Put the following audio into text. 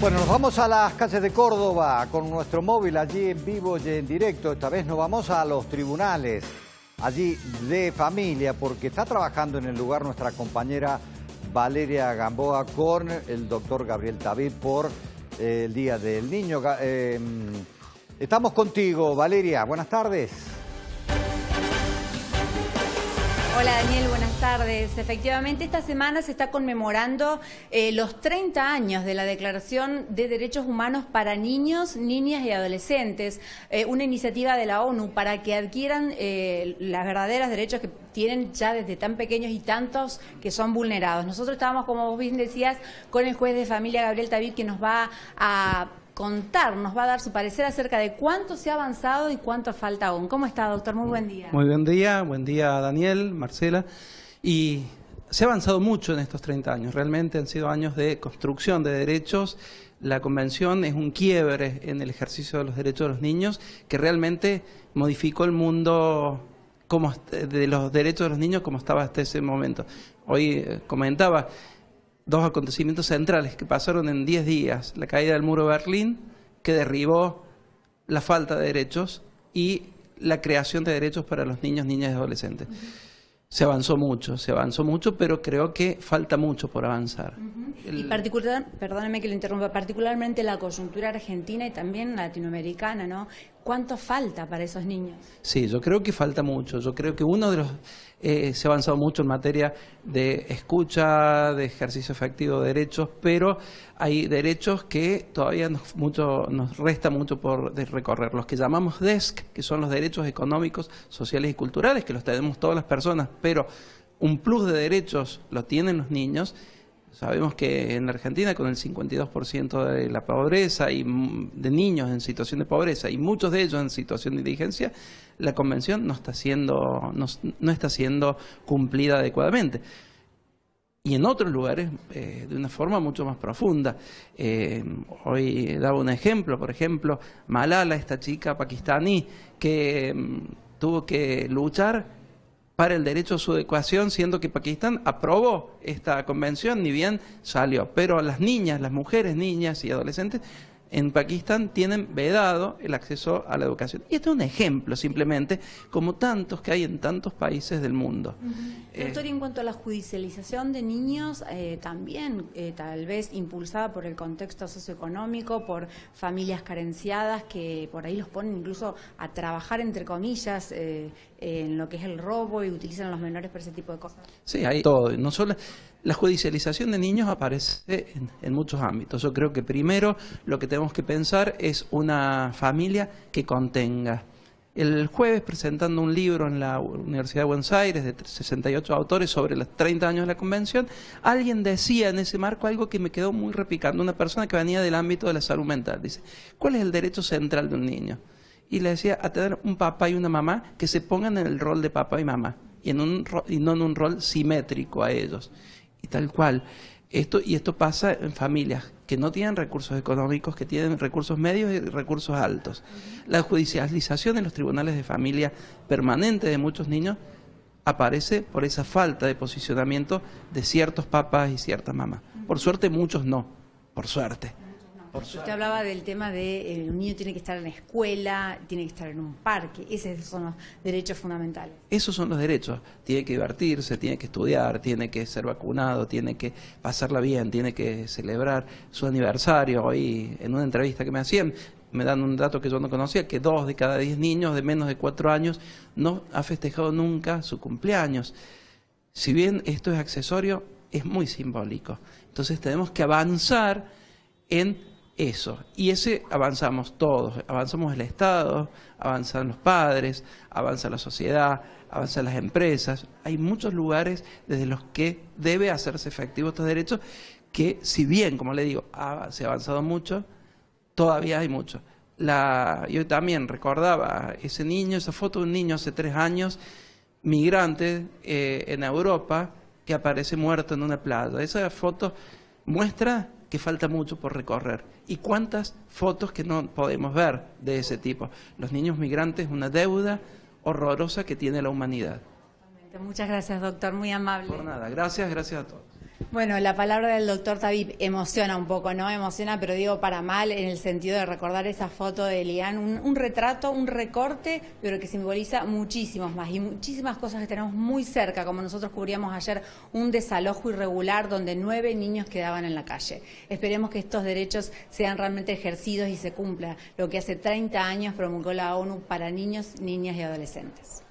Bueno, nos vamos a las calles de Córdoba con nuestro móvil allí en vivo y en directo. Esta vez nos vamos a los tribunales, allí de familia, porque está trabajando en el lugar nuestra compañera Valeria Gamboa con el doctor Gabriel David por eh, el Día del Niño. Eh, estamos contigo, Valeria. Buenas tardes. Hola Daniel, buenas tardes. Efectivamente, esta semana se está conmemorando eh, los 30 años de la Declaración de Derechos Humanos para Niños, Niñas y Adolescentes, eh, una iniciativa de la ONU para que adquieran eh, los verdaderos derechos que tienen ya desde tan pequeños y tantos que son vulnerados. Nosotros estábamos, como vos bien decías, con el juez de familia Gabriel David que nos va a contar, nos va a dar su parecer acerca de cuánto se ha avanzado y cuánto falta aún. ¿Cómo está, doctor? Muy buen día. Muy buen día, buen día Daniel, Marcela. Y se ha avanzado mucho en estos 30 años, realmente han sido años de construcción de derechos. La convención es un quiebre en el ejercicio de los derechos de los niños que realmente modificó el mundo como, de los derechos de los niños como estaba hasta ese momento. Hoy eh, comentaba dos acontecimientos centrales que pasaron en 10 días, la caída del muro de Berlín, que derribó la falta de derechos, y la creación de derechos para los niños, niñas y adolescentes. Se avanzó mucho, se avanzó mucho, pero creo que falta mucho por avanzar. Y particular, perdóneme que lo interrumpa, particularmente la coyuntura argentina y también latinoamericana, ¿no? ¿Cuánto falta para esos niños? Sí, yo creo que falta mucho. Yo creo que uno de los... Eh, se ha avanzado mucho en materia de escucha, de ejercicio efectivo de derechos, pero hay derechos que todavía nos, resta mucho por recorrer. Los que llamamos DESC, que son los derechos económicos, sociales y culturales, que los tenemos todas las personas, pero un plus de derechos los tienen los niños Sabemos que en Argentina con el 52% de la pobreza y de niños en situación de pobreza y muchos de ellos en situación de indigencia, la convención no está siendo no, no está siendo cumplida adecuadamente. Y en otros lugares eh, de una forma mucho más profunda. Eh, hoy daba un ejemplo, por ejemplo, Malala, esta chica pakistaní que mm, tuvo que luchar para el derecho a su adecuación, siendo que Pakistán aprobó esta convención, ni bien salió. Pero las niñas, las mujeres, niñas y adolescentes en Pakistán tienen vedado el acceso a la educación. Y este es un ejemplo simplemente, como tantos que hay en tantos países del mundo. Eh, Doctor, y en cuanto a la judicialización de niños, eh, también eh, tal vez impulsada por el contexto socioeconómico, por familias carenciadas que por ahí los ponen incluso a trabajar, entre comillas, en lo que es el robo y utilizan a los menores para ese tipo de cosas. Sí, hay todo. No solo la judicialización de niños aparece en, en muchos ámbitos. Yo creo que primero lo que tenemos que pensar es una familia que contenga. El jueves presentando un libro en la Universidad de Buenos Aires de 68 autores sobre los 30 años de la convención, alguien decía en ese marco algo que me quedó muy repicando, una persona que venía del ámbito de la salud mental. Dice, ¿cuál es el derecho central de un niño? Y le decía, a tener un papá y una mamá que se pongan en el rol de papá y mamá, y, en un, y no en un rol simétrico a ellos. Y tal cual. Esto, y esto pasa en familias que no tienen recursos económicos, que tienen recursos medios y recursos altos. La judicialización en los tribunales de familia permanente de muchos niños aparece por esa falta de posicionamiento de ciertos papás y ciertas mamás. Por suerte muchos no, por suerte. Usted hablaba del tema de que eh, un niño tiene que estar en la escuela, tiene que estar en un parque. Esos son los derechos fundamentales. Esos son los derechos. Tiene que divertirse, tiene que estudiar, tiene que ser vacunado, tiene que pasarla bien, tiene que celebrar su aniversario. Hoy, en una entrevista que me hacían, me dan un dato que yo no conocía, que dos de cada diez niños de menos de cuatro años no ha festejado nunca su cumpleaños. Si bien esto es accesorio, es muy simbólico. Entonces tenemos que avanzar en eso. Y ese avanzamos todos, avanzamos el Estado, avanzan los padres, avanza la sociedad, avanzan las empresas. Hay muchos lugares desde los que debe hacerse efectivo estos derechos que si bien, como le digo, se ha avanzado mucho, todavía hay mucho. La, yo también recordaba ese niño, esa foto de un niño hace tres años, migrante eh, en Europa, que aparece muerto en una plaza Esa foto muestra que falta mucho por recorrer. ¿Y cuántas fotos que no podemos ver de ese tipo? Los niños migrantes, una deuda horrorosa que tiene la humanidad. Muchas gracias, doctor. Muy amable. Por nada. Gracias, gracias a todos. Bueno, la palabra del doctor Tabib emociona un poco, ¿no? Emociona, pero digo para mal, en el sentido de recordar esa foto de Elian, un, retrato, un recorte, pero que simboliza muchísimos más y muchísimas cosas que tenemos muy cerca, como nosotros cubríamos ayer un desalojo irregular donde nueve niños quedaban en la calle. Esperemos que estos derechos sean realmente ejercidos y se cumplan lo que hace 30 años promulgó la ONU para niños, niñas y adolescentes.